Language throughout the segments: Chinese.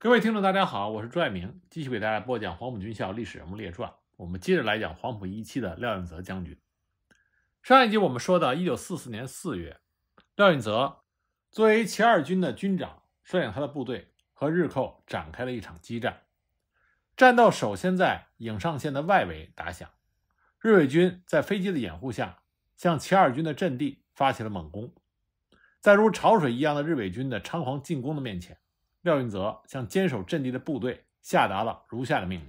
各位听众，大家好，我是朱爱明，继续给大家播讲《黄埔军校历史人物列传》。我们接着来讲黄埔一期的廖运泽将军。上一集我们说到，1944年4月，廖运泽作为齐二军的军长，率领他的部队和日寇展开了一场激战。战斗首先在颍上县的外围打响，日伪军在飞机的掩护下，向齐二军的阵地发起了猛攻。在如潮水一样的日伪军的猖狂进攻的面前，廖运泽向坚守阵地的部队下达了如下的命令：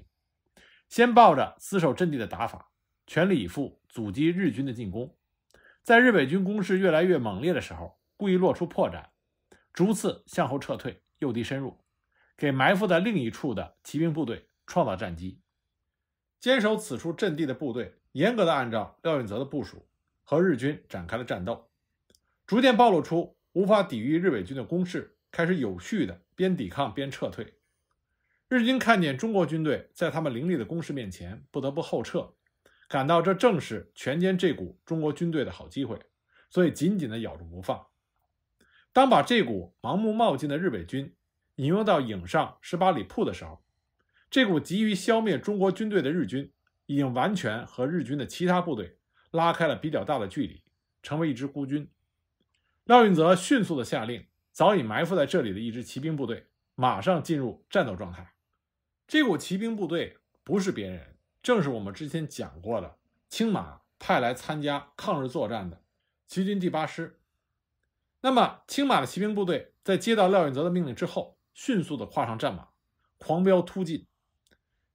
先抱着死守阵地的打法，全力以赴阻击日军的进攻；在日伪军攻势越来越猛烈的时候，故意露出破绽，逐次向后撤退，诱敌深入，给埋伏在另一处的骑兵部队创造战机。坚守此处阵地的部队，严格的按照廖运泽的部署和日军展开了战斗，逐渐暴露出无法抵御日伪军的攻势。开始有序的边抵抗边撤退，日军看见中国军队在他们凌厉的攻势面前不得不后撤，感到这正是全歼这股中国军队的好机会，所以紧紧的咬住不放。当把这股盲目冒进的日伪军引诱到影上十八里铺的时候，这股急于消灭中国军队的日军已经完全和日军的其他部队拉开了比较大的距离，成为一支孤军。廖运泽迅速的下令。早已埋伏在这里的一支骑兵部队，马上进入战斗状态。这股骑兵部队不是别人，正是我们之前讲过的青马派来参加抗日作战的骑军第八师。那么，青马的骑兵部队在接到廖运泽的命令之后，迅速地跨上战马，狂飙突进，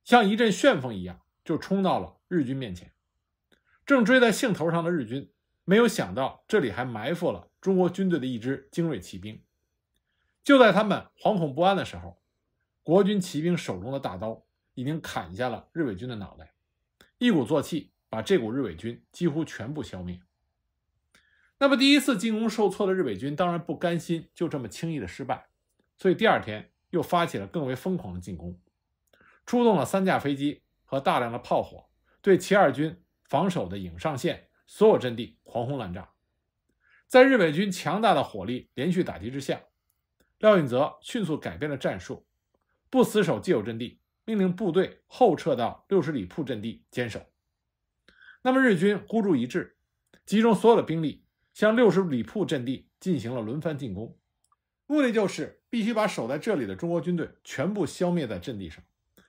像一阵旋风一样，就冲到了日军面前。正追在兴头上的日军，没有想到这里还埋伏了中国军队的一支精锐骑兵。就在他们惶恐不安的时候，国军骑兵手中的大刀已经砍下了日伪军的脑袋，一鼓作气把这股日伪军几乎全部消灭。那么第一次进攻受挫的日伪军当然不甘心就这么轻易的失败，所以第二天又发起了更为疯狂的进攻，出动了三架飞机和大量的炮火，对齐二军防守的颍上线所有阵地狂轰滥炸。在日伪军强大的火力连续打击之下。廖运泽迅速改变了战术，不死守既有阵地，命令部队后撤到六十里铺阵地坚守。那么日军孤注一掷，集中所有的兵力向六十里铺阵地进行了轮番进攻，目的就是必须把守在这里的中国军队全部消灭在阵地上，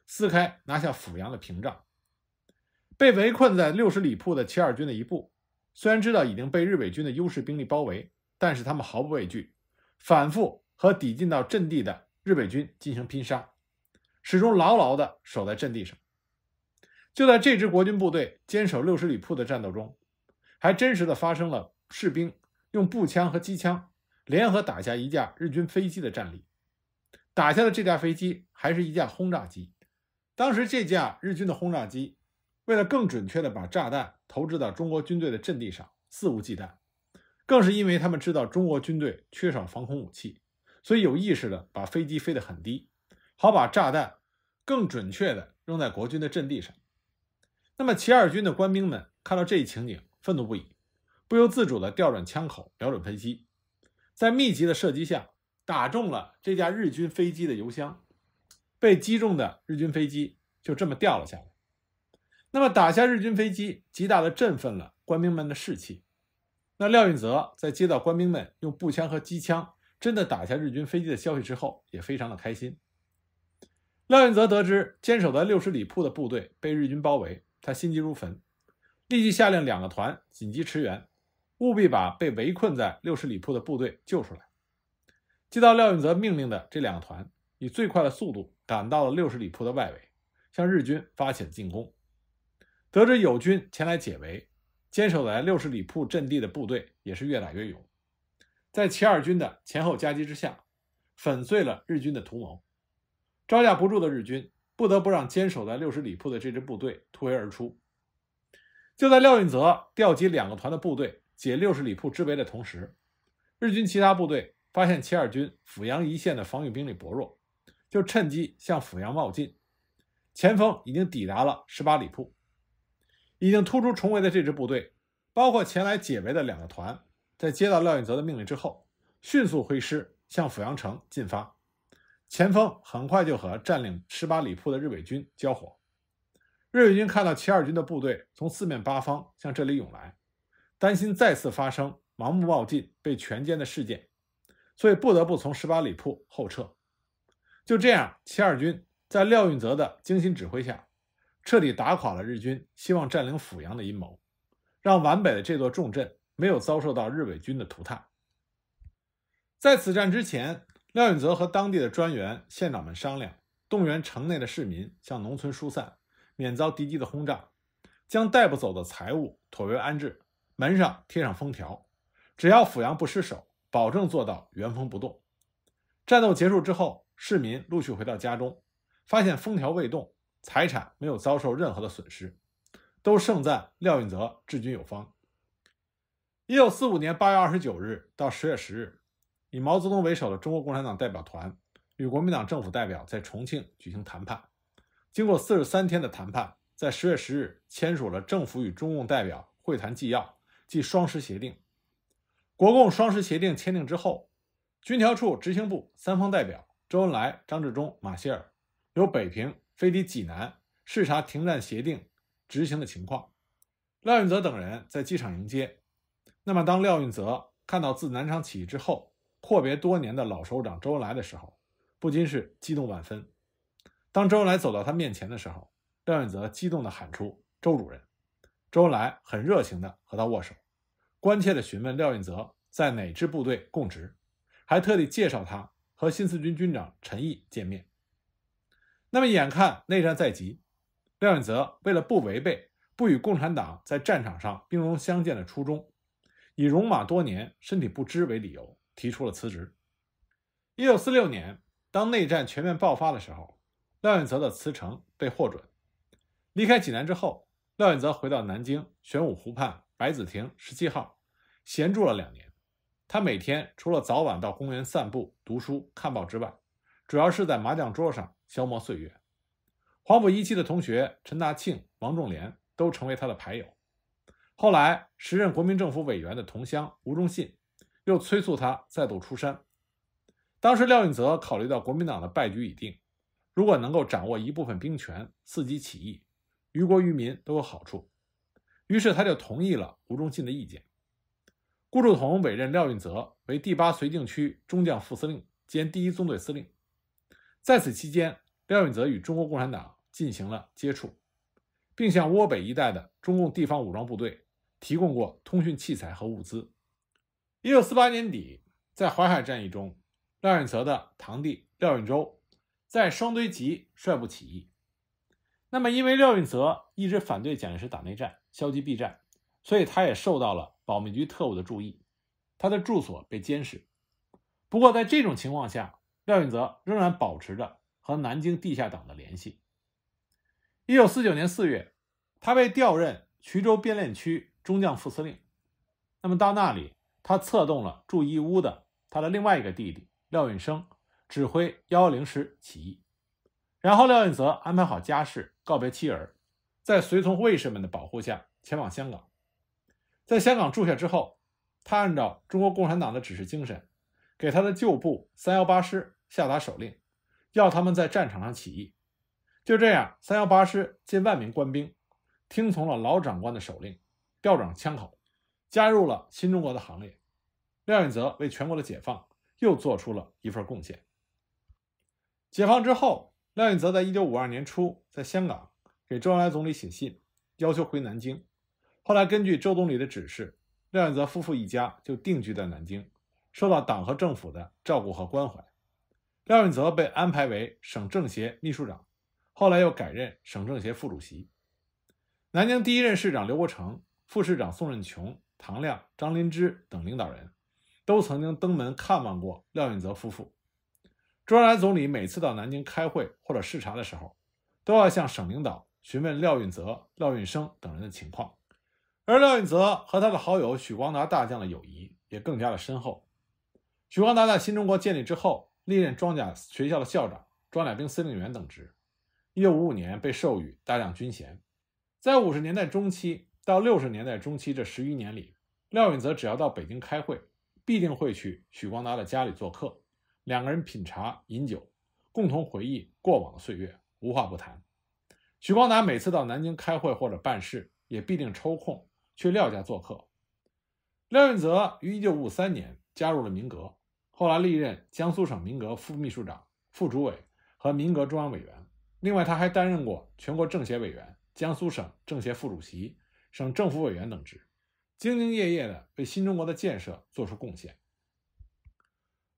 撕开拿下阜阳的屏障。被围困在六十里铺的齐二军的一部，虽然知道已经被日伪军的优势兵力包围，但是他们毫不畏惧，反复。和抵近到阵地的日本军进行拼杀，始终牢牢地守在阵地上。就在这支国军部队坚守六十里铺的战斗中，还真实的发生了士兵用步枪和机枪联合打下一架日军飞机的战例。打下的这架飞机还是一架轰炸机。当时这架日军的轰炸机为了更准确地把炸弹投掷到中国军队的阵地上，肆无忌惮，更是因为他们知道中国军队缺少防空武器。所以有意识的把飞机飞得很低，好把炸弹更准确的扔在国军的阵地上。那么，齐二军的官兵们看到这一情景，愤怒不已，不由自主的调转枪口瞄准喷机，在密集的射击下，打中了这架日军飞机的油箱。被击中的日军飞机就这么掉了下来。那么，打下日军飞机，极大的振奋了官兵们的士气。那廖运泽在接到官兵们用步枪和机枪。真的打下日军飞机的消息之后，也非常的开心。廖运泽得知坚守在六十里铺的部队被日军包围，他心急如焚，立即下令两个团紧急驰援，务必把被围困在六十里铺的部队救出来。接到廖运泽命令的这两个团，以最快的速度赶到了六十里铺的外围，向日军发起进攻。得知友军前来解围，坚守在六十里铺阵地的部队也是越打越勇。在齐二军的前后夹击之下，粉碎了日军的图谋。招架不住的日军不得不让坚守在六十里铺的这支部队突围而出。就在廖运泽调集两个团的部队解六十里铺之围的同时，日军其他部队发现齐二军阜阳一线的防御兵力薄弱，就趁机向阜阳冒进。前锋已经抵达了十八里铺，已经突出重围的这支部队，包括前来解围的两个团。在接到廖运泽的命令之后，迅速挥师向阜阳城进发。前锋很快就和占领十八里铺的日伪军交火。日伪军看到七二军的部队从四面八方向这里涌来，担心再次发生盲目冒进被全歼的事件，所以不得不从十八里铺后撤。就这样，七二军在廖运泽的精心指挥下，彻底打垮了日军希望占领阜阳的阴谋，让皖北的这座重镇。没有遭受到日伪军的涂炭。在此战之前，廖允泽和当地的专员、县长们商量，动员城内的市民向农村疏散，免遭敌机的轰炸；将带不走的财物妥为安置，门上贴上封条。只要阜阳不失守，保证做到原封不动。战斗结束之后，市民陆续回到家中，发现封条未动，财产没有遭受任何的损失，都盛赞廖允泽治军有方。一九四五年八月二十九日到十月十日，以毛泽东为首的中国共产党代表团与国民党政府代表在重庆举行谈判。经过四十三天的谈判，在十月十日签署了政府与中共代表会谈纪要，即《双十协定》。国共《双十协定》签订之后，军调处执行部三方代表周恩来、张治中、马歇尔由北平飞抵济南视察停战协定执行的情况。廖运泽等人在机场迎接。那么，当廖运泽看到自南昌起义之后阔别多年的老首长周恩来的时候，不禁是激动万分。当周恩来走到他面前的时候，廖运泽激动地喊出“周主任”。周恩来很热情地和他握手，关切地询问廖运泽在哪支部队供职，还特地介绍他和新四军军长陈毅见面。那么，眼看内战在即，廖运泽为了不违背不与共产党在战场上兵戎相见的初衷。以戎马多年、身体不支为理由，提出了辞职。一九四六年，当内战全面爆发的时候，廖运泽的辞呈被获准。离开济南之后，廖运泽回到南京玄武湖畔百子亭十七号，闲住了两年。他每天除了早晚到公园散步、读书、看报之外，主要是在麻将桌上消磨岁月。黄埔一期的同学陈大庆、王仲廉都成为他的牌友。后来，时任国民政府委员的同乡吴忠信，又催促他再度出山。当时，廖运泽考虑到国民党的败局已定，如果能够掌握一部分兵权，伺机起义，于国于民都有好处。于是，他就同意了吴忠信的意见。顾祝同委任廖运泽为第八绥靖区中将副司令兼第一纵队司令。在此期间，廖运泽与中国共产党进行了接触，并向涡北一带的中共地方武装部队。提供过通讯器材和物资。一九四八年底，在淮海战役中，廖运泽的堂弟廖运周在双堆集率部起义。那么，因为廖运泽一直反对蒋介石打内战，消极避战，所以他也受到了保密局特务的注意，他的住所被监视。不过，在这种情况下，廖运泽仍然保持着和南京地下党的联系。一九四九年四月，他被调任衢州边练区。中将副司令，那么到那里，他策动了驻义乌的他的另外一个弟弟廖运生指挥幺幺零师起义，然后廖运泽安排好家事，告别妻儿，在随从卫士们的保护下前往香港，在香港住下之后，他按照中国共产党的指示精神，给他的旧部三幺八师下达手令，要他们在战场上起义。就这样，三幺八师近万名官兵听从了老长官的手令。调转枪口，加入了新中国的行列。廖运泽为全国的解放又做出了一份贡献。解放之后，廖运泽在一九五二年初在香港给周恩来总理写信，要求回南京。后来根据周总理的指示，廖运泽夫妇一家就定居在南京，受到党和政府的照顾和关怀。廖运泽被安排为省政协秘书长，后来又改任省政协副主席。南京第一任市长刘伯承副市长宋任穷、唐亮、张林芝等领导人都曾经登门看望过廖运泽夫妇。周恩来总理每次到南京开会或者视察的时候，都要向省领导询问廖运泽、廖运生等人的情况。而廖运泽和他的好友许光达大将的友谊也更加的深厚。许光达在新中国建立之后，历任装甲学校的校长、装甲兵司令员等职。1955年被授予大将军衔，在50年代中期。到六十年代中期这十余年里，廖运泽只要到北京开会，必定会去许光达的家里做客，两个人品茶饮酒，共同回忆过往的岁月，无话不谈。许光达每次到南京开会或者办事，也必定抽空去廖家做客。廖运泽于一九五三年加入了民革，后来历任江苏省民革副秘书长、副主委和民革中央委员。另外，他还担任过全国政协委员、江苏省政协副主席。省政府委员等职，兢兢业业的为新中国的建设做出贡献。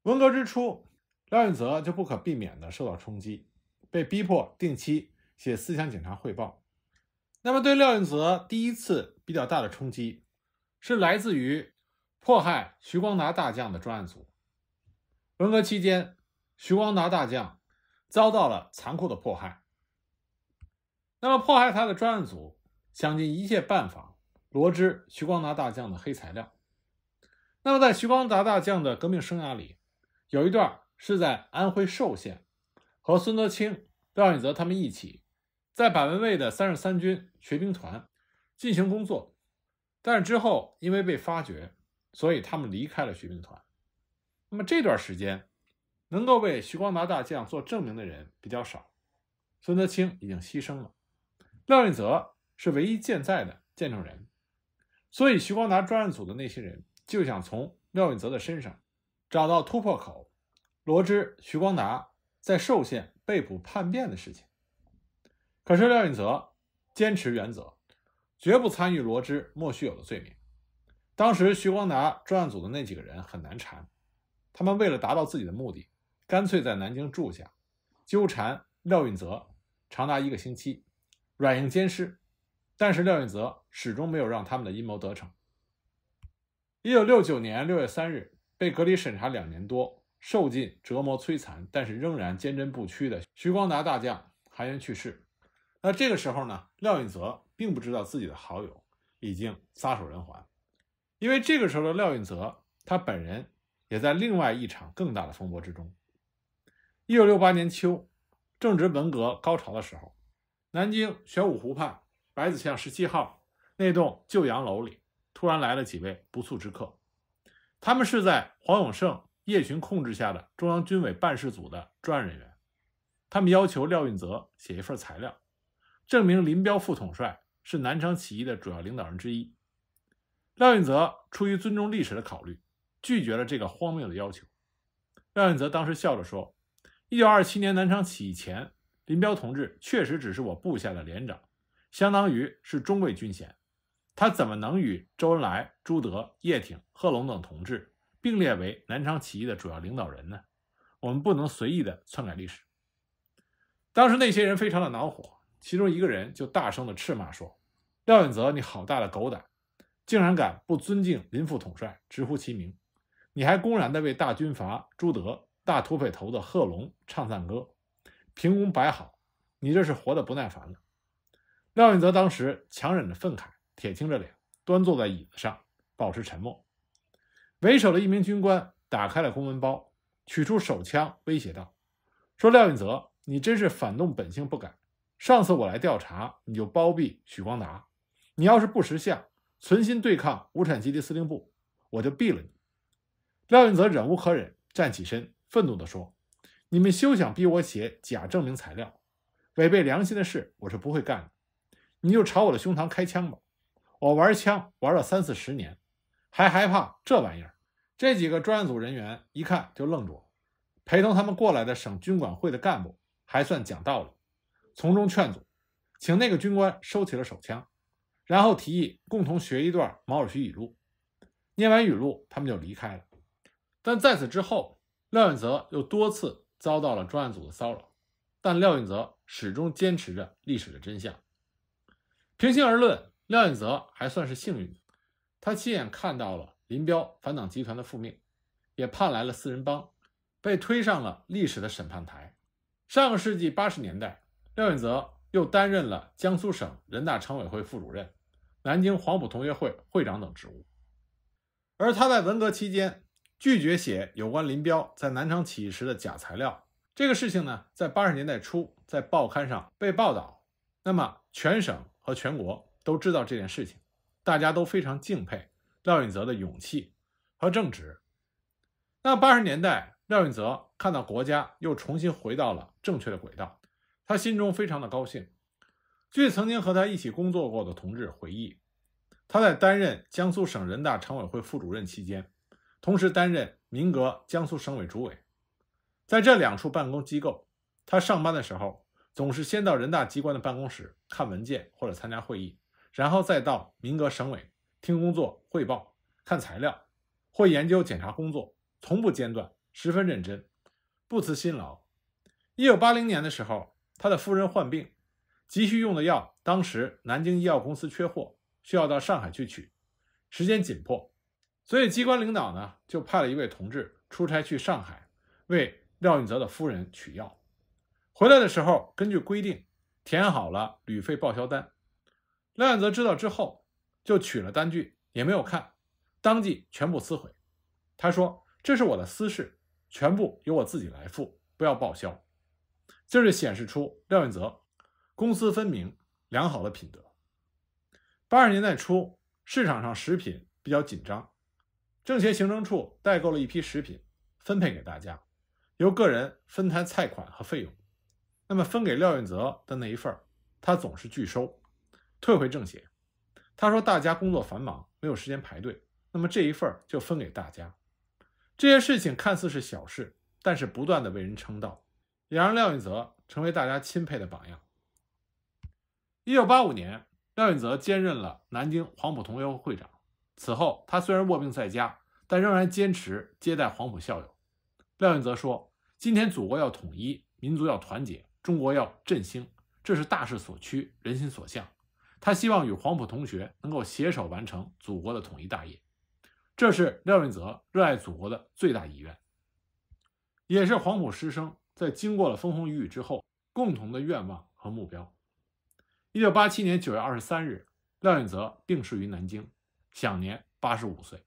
文革之初，廖运泽就不可避免的受到冲击，被逼迫定期写思想检查汇报。那么，对廖运泽第一次比较大的冲击，是来自于迫害徐光达大将的专案组。文革期间，徐光达大将遭到了残酷的迫害。那么，迫害他的专案组。想尽一切办法罗织徐光达大将的黑材料。那么，在徐光达大将的革命生涯里，有一段是在安徽寿县，和孙德清、廖运泽他们一起，在百卫的三十三军学兵团进行工作。但是之后因为被发掘，所以他们离开了学兵团。那么这段时间，能够为徐光达大将做证明的人比较少。孙德清已经牺牲了，廖运泽。是唯一健在的见证人，所以徐光达专案组的那些人就想从廖运泽的身上找到突破口。罗织徐光达在寿县被捕叛变的事情，可是廖运泽坚持原则，绝不参与罗织莫须有的罪名。当时徐光达专案组的那几个人很难缠，他们为了达到自己的目的，干脆在南京住下，纠缠廖运泽长达一个星期，软硬兼施。但是廖运泽始终没有让他们的阴谋得逞。一九六九年六月三日，被隔离审查两年多，受尽折磨摧残，但是仍然坚贞不屈的徐光达大将韩元去世。那这个时候呢，廖运泽并不知道自己的好友已经撒手人寰，因为这个时候的廖运泽，他本人也在另外一场更大的风波之中。一九六八年秋，正值文革高潮的时候，南京玄武湖畔。百子巷十七号那栋旧洋楼里，突然来了几位不速之客。他们是在黄永胜、叶群控制下的中央军委办事组的专人员。他们要求廖运泽写一份材料，证明林彪副统帅是南昌起义的主要领导人之一。廖运泽出于尊重历史的考虑，拒绝了这个荒谬的要求。廖运泽当时笑着说：“一九二七年南昌起义前，林彪同志确实只是我部下的连长。”相当于是中尉军衔，他怎么能与周恩来、朱德、叶挺、贺龙等同志并列为南昌起义的主要领导人呢？我们不能随意的篡改历史。当时那些人非常的恼火，其中一个人就大声的斥骂说：“廖永泽，你好大的狗胆，竟然敢不尊敬林副统帅，直呼其名，你还公然的为大军阀朱德、大土匪头子贺龙唱赞歌，平庸摆好，你这是活得不耐烦了。”廖运泽当时强忍着愤慨，铁青着脸，端坐在椅子上，保持沉默。为首的一名军官打开了公文包，取出手枪威胁道：“说廖运泽，你真是反动本性不改。上次我来调查，你就包庇许光达。你要是不识相，存心对抗无产阶级司令部，我就毙了你。”廖运泽忍无可忍，站起身，愤怒地说：“你们休想逼我写假证明材料，违背良心的事，我是不会干的。”你就朝我的胸膛开枪吧！我玩枪玩了三四十年，还害怕这玩意儿。这几个专案组人员一看就愣住了。陪同他们过来的省军管会的干部还算讲道理，从中劝阻，请那个军官收起了手枪，然后提议共同学一段毛主席语录。念完语录，他们就离开了。但在此之后，廖运泽又多次遭到了专案组的骚扰，但廖运泽始终坚持着历史的真相。平心而论，廖运泽还算是幸运，的，他亲眼看到了林彪反党集团的覆灭，也盼来了四人帮，被推上了历史的审判台。上个世纪八十年代，廖运泽又担任了江苏省人大常委会副主任、南京黄埔同学会会长等职务。而他在文革期间拒绝写有关林彪在南昌起义时的假材料，这个事情呢，在八十年代初在报刊上被报道。那么全省。和全国都知道这件事情，大家都非常敬佩廖运泽的勇气和正直。那八十年代，廖运泽看到国家又重新回到了正确的轨道，他心中非常的高兴。据曾经和他一起工作过的同志回忆，他在担任江苏省人大常委会副主任期间，同时担任民革江苏省委主委，在这两处办公机构，他上班的时候。总是先到人大机关的办公室看文件或者参加会议，然后再到民革省委听工作汇报、看材料，或研究检查工作，从不间断，十分认真，不辞辛劳。一九八零年的时候，他的夫人患病，急需用的药，当时南京医药公司缺货，需要到上海去取，时间紧迫，所以机关领导呢就派了一位同志出差去上海，为廖运泽的夫人取药。回来的时候，根据规定填好了旅费报销单。廖远泽知道之后，就取了单据，也没有看，当即全部撕毁。他说：“这是我的私事，全部由我自己来付，不要报销。”就是显示出廖远泽公私分明、良好的品德。八十年代初，市场上食品比较紧张，政协行政处代购了一批食品，分配给大家，由个人分摊菜款和费用。那么分给廖运泽的那一份他总是拒收，退回政协。他说：“大家工作繁忙，没有时间排队，那么这一份就分给大家。”这些事情看似是小事，但是不断的为人称道，也让廖运泽成为大家钦佩的榜样。一九八五年，廖运泽兼任了南京黄埔同学会会长。此后，他虽然卧病在家，但仍然坚持接待黄埔校友。廖运泽说：“今天，祖国要统一，民族要团结。”中国要振兴，这是大势所趋，人心所向。他希望与黄埔同学能够携手完成祖国的统一大业，这是廖运泽热爱祖国的最大遗愿，也是黄埔师生在经过了风风雨雨之后共同的愿望和目标。一九八七年九月二十三日，廖运泽病逝于南京，享年八十五岁。